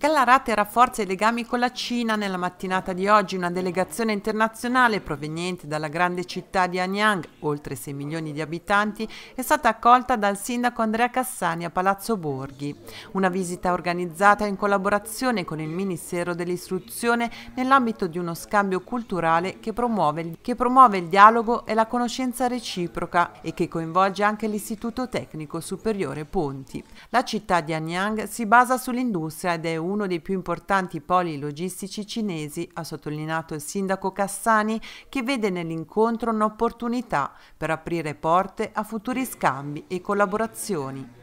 Gallarate rafforza i legami con la Cina. Nella mattinata di oggi una delegazione internazionale proveniente dalla grande città di Anyang, oltre 6 milioni di abitanti, è stata accolta dal sindaco Andrea Cassani a Palazzo Borghi. Una visita organizzata in collaborazione con il Ministero dell'Istruzione nell'ambito di uno scambio culturale che promuove, che promuove il dialogo e la conoscenza reciproca e che coinvolge anche l'Istituto Tecnico Superiore Ponti. La città di Anyang si basa sull'industria ed è uno dei più importanti poli logistici cinesi, ha sottolineato il sindaco Cassani, che vede nell'incontro un'opportunità per aprire porte a futuri scambi e collaborazioni.